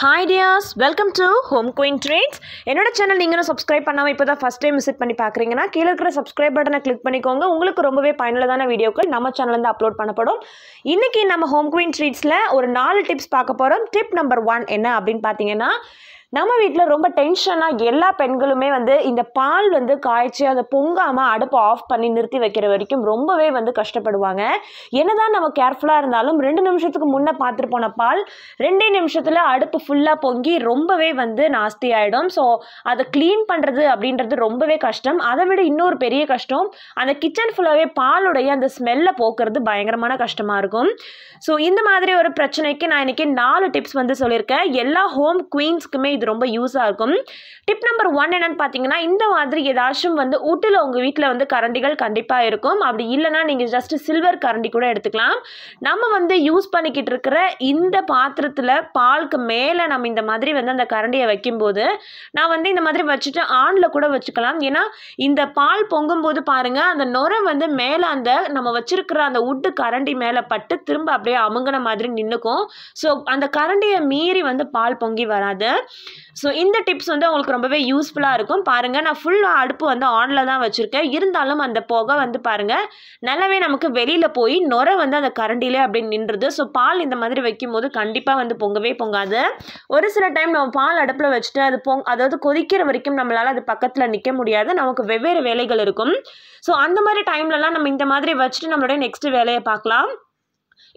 hi dears welcome to home queen trades என்னோட channel நீங்களும் subscribe பண்ணாமல் இப்போ தான் ஃபஸ்ட் டைம் விசிட் பண்ணி பார்க்குறீங்கன்னா கீழே இருக்கிற சப்ஸ்கிரைப் பட்டனை கிளிக் பண்ணிக்கோங்க உங்களுக்கு ரொம்பவே பயனுள்ளதான வீடியோக்கள் நம்ம சேனல்லேருந்து அப்லோட் பண்ணப்படும் இன்றைக்கி நம்ம ஹோம் குயின் ட்ரீட்ஸில் ஒரு நாலு டிப்ஸ் பார்க்க போகிறோம் டிப் நம்பர் ஒன் என்ன அப்படின்னு பார்த்தீங்கன்னா நம்ம வீட்டில் ரொம்ப டென்ஷனாக எல்லா பெண்களுமே வந்து இந்த பால் வந்து காய்ச்சி அதை பொங்காமல் அடுப்பை ஆஃப் பண்ணி நிறுத்தி வைக்கிற வரைக்கும் ரொம்பவே வந்து கஷ்டப்படுவாங்க என்னதான் நம்ம கேர்ஃபுல்லாக இருந்தாலும் ரெண்டு நிமிஷத்துக்கு முன்னே பார்த்துட்டு போன பால் ரெண்டே நிமிஷத்தில் அடுப்பு ஃபுல்லாக பொங்கி ரொம்பவே வந்து நாஸ்தி ஆகிடும் ஸோ அதை க்ளீன் பண்ணுறது அப்படின்றது ரொம்பவே கஷ்டம் அதை விட இன்னொரு பெரிய கஷ்டம் அந்த கிச்சன் ஃபுல்லாகவே பாலுடைய அந்த ஸ்மெல்லை போக்குறது பயங்கரமான கஷ்டமாக இருக்கும் ஸோ இந்த மாதிரி ஒரு பிரச்சனைக்கு நான் இன்றைக்கி நாலு டிப்ஸ் வந்து சொல்லியிருக்கேன் எல்லா ஹோம் குயின்ஸ்க்குமே இது ரொம்ப யூஸாக இருக்கும் டிப் நம்பர் ஒன் என்னென்னு பார்த்தீங்கன்னா இந்த மாதிரி ஏதாச்சும் வந்து உட்டில் உங்கள் வீட்டில் வந்து கரண்டிகள் கண்டிப்பாக இருக்கும் அப்படி இல்லைனா நீங்கள் ஜஸ்ட் சில்வர் கரண்டி கூட எடுத்துக்கலாம் நம்ம வந்து யூஸ் பண்ணிக்கிட்டு இருக்கிற இந்த பாத்திரத்தில் பாலுக்கு மேலே நம்ம இந்த மாதிரி வந்து அந்த கரண்டியை வைக்கும்போது நான் வந்து இந்த மாதிரி வச்சுட்டு ஆணில் கூட வச்சுக்கலாம் ஏன்னா இந்த பால் பொங்கும்போது பாருங்கள் அந்த நுரை வந்து மேலே அந்த நம்ம வச்சுருக்கிற அந்த உட்டு கரண்டி மேலே பட்டு திரும்ப அப்படியே அமுங்கின மாதிரி நின்றுக்கும் ஸோ அந்த கரண்டியை மீறி வந்து பால் பொங்கி வராது ஸோ இந்த டிப்ஸ் வந்து உங்களுக்கு ரொம்பவே யூஸ்ஃபுல்லாக இருக்கும் பாருங்கள் நான் ஃபுல்லாக அடுப்பு வந்து ஆனில் தான் வச்சுருக்கேன் இருந்தாலும் அந்த புகை வந்து பாருங்கள் நல்லாவே நமக்கு வெளியில் போய் நுரை வந்து அந்த கரண்டிலே அப்படி நின்றுது ஸோ பால் இந்த மாதிரி வைக்கும் போது கண்டிப்பாக வந்து பொங்கவே பொங்காது ஒரு சில டைம் நம்ம பால் அடுப்பில் வச்சுட்டு அது பொங் அதாவது கொதிக்கிற வரைக்கும் நம்மளால் அது பக்கத்தில் நிற்க முடியாது நமக்கு வெவ்வேறு வேலைகள் இருக்கும் ஸோ அந்த மாதிரி டைம்லலாம் நம்ம இந்த மாதிரி வச்சுட்டு நம்மளுடைய நெக்ஸ்ட் வேலையை பார்க்கலாம்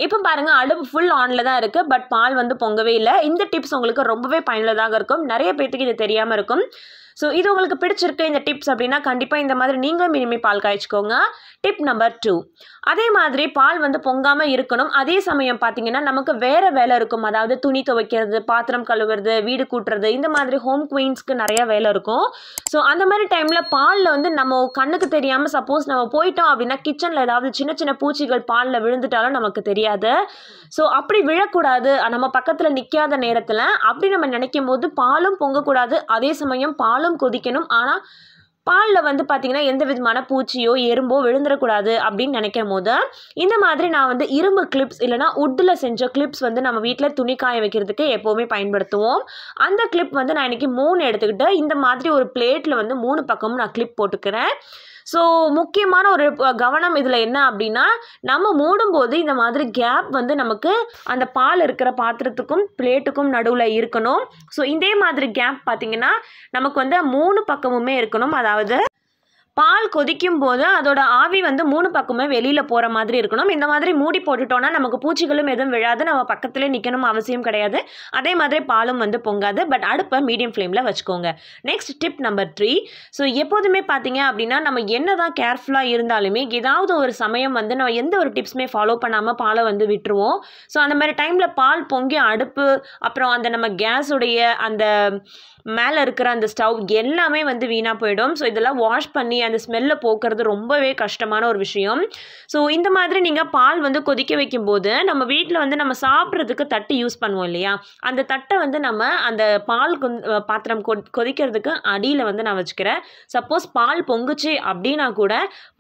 இப்போ பாருங்கள் அடுப்பு ஃபுல் ஆனில் தான் இருக்குது பட் பால் வந்து பொங்கவே இல்லை இந்த டிப்ஸ் உங்களுக்கு ரொம்பவே பயனுள்ளதாக இருக்கும் நிறைய பேர்த்துக்கு இது தெரியாமல் இருக்கும் ஸோ இது உங்களுக்கு பிடிச்சிருக்கு இந்த டிப்ஸ் அப்படின்னா கண்டிப்பாக இந்த மாதிரி நீங்களும் இனிமேல் பால் காய்ச்சிக்கோங்க டிப் நம்பர் டூ அதே மாதிரி பால் வந்து பொங்காமல் இருக்கணும் அதே சமயம் பார்த்தீங்கன்னா நமக்கு வேறு வேலை இருக்கும் அதாவது துணி துவைக்கிறது பாத்திரம் கழுவுறது வீடு கூட்டுறது இந்த மாதிரி ஹோம் குயின்ஸ்க்கு நிறைய வேலை இருக்கும் ஸோ அந்த மாதிரி டைமில் பாலில் வந்து நம்ம கண்ணுக்கு தெரியாமல் சப்போஸ் நம்ம போயிட்டோம் அப்படின்னா கிச்சனில் ஏதாவது சின்ன சின்ன பூச்சிகள் பாலில் விழுந்துட்டாலும் நமக்கு தெரியாது ஸோ அப்படி விழக்கூடாது நம்ம பக்கத்தில் நிற்காத நேரத்தில் அப்படி நம்ம நினைக்கும் போது பாலும் பொங்கக்கூடாது அதே சமயம் பால் பாலும் கொதிக்கணும் ஆனால் பாலில் வந்து பார்த்திங்கன்னா எந்த விதமான பூச்சியோ எறும்போ விழுந்துடக்கூடாது அப்படின்னு நினைக்கும் போது இந்த மாதிரி நான் வந்து இரும்பு கிளிப்ஸ் இல்லைனா உட்டில் செஞ்ச கிளிப்ஸ் வந்து நம்ம வீட்டில் துணி காய வைக்கிறதுக்கு எப்போவுமே பயன்படுத்துவோம் அந்த கிளிப் வந்து நான் இன்றைக்கி மூணு எடுத்துக்கிட்டு இந்த மாதிரி ஒரு பிளேட்டில் வந்து மூணு பக்கமும் நான் கிளிப் போட்டுக்கிறேன் ஸோ முக்கியமான ஒரு கவனம் இதில் என்ன அப்படின்னா நம்ம மூடும்போது இந்த மாதிரி கேப் வந்து நமக்கு அந்த பால் இருக்கிற பாத்திரத்துக்கும் பிளேட்டுக்கும் நடுவில் இருக்கணும் ஸோ இதே மாதிரி கேப் பார்த்திங்கன்னா நமக்கு வந்து மூணு பக்கமுமே இருக்கணும் அதாவது பால் கொதிக்கும் போது அதோட ஆவி வந்து மூணு பக்கமே வெளியில் போகிற மாதிரி இருக்கணும் இந்த மாதிரி மூடி போட்டுட்டோன்னா நமக்கு பூச்சிகளும் எதுவும் விழாது நம்ம பக்கத்துலேயே நிற்கணும் அவசியம் கிடையாது அதே மாதிரி பாலும் வந்து பொங்காது பட் அடுப்பை மீடியம் ஃப்ளேமில் வச்சுக்கோங்க next tip number three so எப்போதுமே பார்த்தீங்க அப்படின்னா நம்ம என்ன தான் கேர்ஃபுல்லாக இருந்தாலுமே ஏதாவது ஒரு சமயம் வந்து நம்ம எந்த ஒரு டிப்ஸுமே ஃபாலோ பண்ணாமல் பாலை வந்து விட்டுருவோம் ஸோ அந்த மாதிரி டைமில் பால் பொங்கி அடுப்பு அப்புறம் அந்த நம்ம கேஸுடைய அந்த மேலே இருக்கிற அந்த ஸ்டவ் எல்லாமே வந்து வீணாக போயிடும் ஸோ இதெல்லாம் வாஷ் பண்ணி அந்த ஸ்மெல்லை போக்குறது ரொம்பவே கஷ்டமான ஒரு விஷயம் ஸோ இந்த மாதிரி நீங்கள் பால் வந்து கொதிக்க வைக்கும்போது நம்ம வீட்டில் வந்து நம்ம சாப்பிட்றதுக்கு தட்டு யூஸ் பண்ணுவோம் இல்லையா அந்த தட்டை வந்து நம்ம அந்த பால் பாத்திரம் கொதிக்கிறதுக்கு அடியில் வந்து நான் வச்சுக்கிறேன் சப்போஸ் பால் பொங்குச்சு அப்படின்னா கூட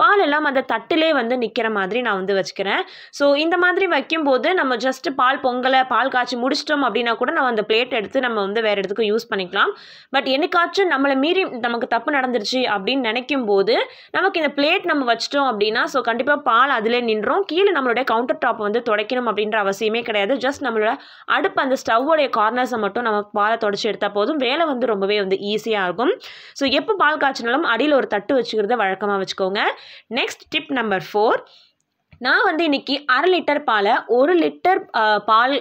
பால் எல்லாம் அந்த தட்டிலே வந்து நிற்கிற மாதிரி நான் வந்து வச்சுக்கிறேன் ஸோ இந்த மாதிரி வைக்கும்போது நம்ம ஜஸ்ட் பால் பொங்கலை பால் காய்ச்சி முடிச்சிட்டோம் அப்படின்னா கூட நம்ம அந்த பிளேட் எடுத்து நம்ம வந்து வேறு இடத்துக்கு யூஸ் பண்ணிக்கலாம் பட் எனக்காச்சும் நம்மளை மீறி நமக்கு தப்பு நடந்துருச்சு அப்படின்னு நினைக்கும் போது நமக்கு இந்த பிளேட் நம்ம வச்சிட்டோம் அப்படின்னா ஸோ கண்டிப்பாக பால் அதிலே நின்றோம் கீழே நம்மளுடைய கவுண்டர் டாப் வந்து துடைக்கணும் அப்படின்ற அவசியமே கிடையாது ஜஸ்ட் நம்மளோட அடுப்பு அந்த ஸ்டவ்வோடைய கார்னர்ஸை மட்டும் நம்ம பாலை தொடச்சி எடுத்தால் போதும் வேலை வந்து ரொம்பவே வந்து ஈஸியாக இருக்கும் ஸோ எப்போ பால் காய்ச்சினாலும் அடியில் ஒரு தட்டு வச்சுக்கிறத வழக்கமாக வச்சுக்கோங்க நெக்ஸ்ட் டிப் நம்பர் ஃபோர் நான் வந்து இன்றைக்கி அரை லிட்டர் பாலை ஒரு லிட்டர் பால்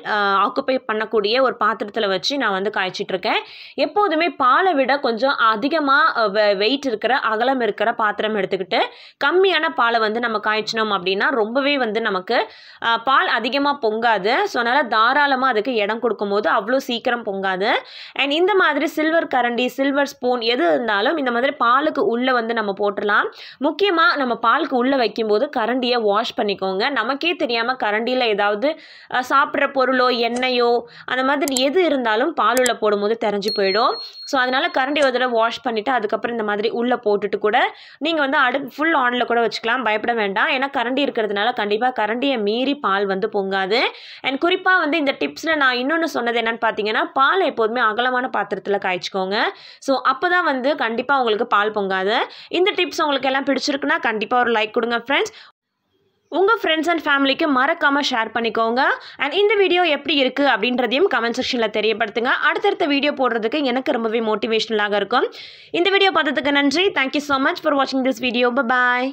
ஆக்குப்பை பண்ணக்கூடிய ஒரு பாத்திரத்தில் வச்சு நான் வந்து காய்ச்சிட்ருக்கேன் எப்போதுமே பாலை விட கொஞ்சம் அதிகமாக வெயிட் இருக்கிற அகலம் இருக்கிற பாத்திரம் எடுத்துக்கிட்டு கம்மியான பாலை வந்து நம்ம காய்ச்சினோம் அப்படின்னா ரொம்பவே வந்து நமக்கு பால் அதிகமாக பொங்காது ஸோ அதனால் தாராளமாக அதுக்கு இடம் கொடுக்கும்போது அவ்வளோ சீக்கிரம் பொங்காது அண்ட் இந்த மாதிரி சில்வர் கரண்டி சில்வர் ஸ்பூன் எது இருந்தாலும் இந்த மாதிரி பாலுக்கு உள்ளே வந்து நம்ம போட்டுடலாம் முக்கியமாக நம்ம பாலுக்கு உள்ளே வைக்கும்போது கரண்டியை வாஷ் பண்ணி பண்ணிக்கோங்க நமக்கே தெரியாமல் கரண்டியில் ஏதாவது சாப்பிட்ற பொருளோ எண்ணெயோ அந்த மாதிரி எது இருந்தாலும் பாலுள்ள போடும்போது தெரிஞ்சு போயிடும் ஸோ அதனால் கரண்டி ஒரு தடவை வாஷ் பண்ணிவிட்டு அதுக்கப்புறம் இந்த மாதிரி உள்ளே போட்டுட்டு கூட நீங்கள் வந்து அடுப்பு ஃபுல் ஆனில் கூட வச்சுக்கலாம் பயப்பட வேண்டாம் ஏன்னா கரண்டி இருக்கிறதுனால கண்டிப்பாக கரண்டியை மீறி பால் வந்து பொங்காது அண்ட் குறிப்பாக வந்து இந்த டிப்ஸில் நான் இன்னொன்று சொன்னது என்னென்னு பார்த்தீங்கன்னா பால் எப்போதுமே அகலமான பாத்திரத்தில் காய்ச்சிக்கோங்க ஸோ அப்போ தான் வந்து கண்டிப்பாக உங்களுக்கு பால் பொங்காது இந்த டிப்ஸ் உங்களுக்கு எல்லாம் பிடிச்சிருக்குன்னா கண்டிப்பாக ஒரு லைக் கொடுங்க ஃப்ரெண்ட்ஸ் உங்கள் ஃப்ரெண்ட்ஸ் அண்ட் ஃபேமிலிக்கு மறக்காமல் ஷேர் பண்ணிக்கோங்க அண்ட் இந்த வீடியோ எப்படி இருக்குது அப்படின்றதையும் கமெண்ட் செக்ஷனில் தெரியப்படுத்துங்க அடுத்தடுத்த வீடியோ போடுறதுக்கு எனக்கு ரொம்பவே மோட்டிவேஷனலாக இருக்கும் இந்த வீடியோ பார்த்ததுக்கு நன்றி தேங்க்யூ ஸோ மச் ஃபார் வாட்சிங் திஸ் வீடியோ பாய்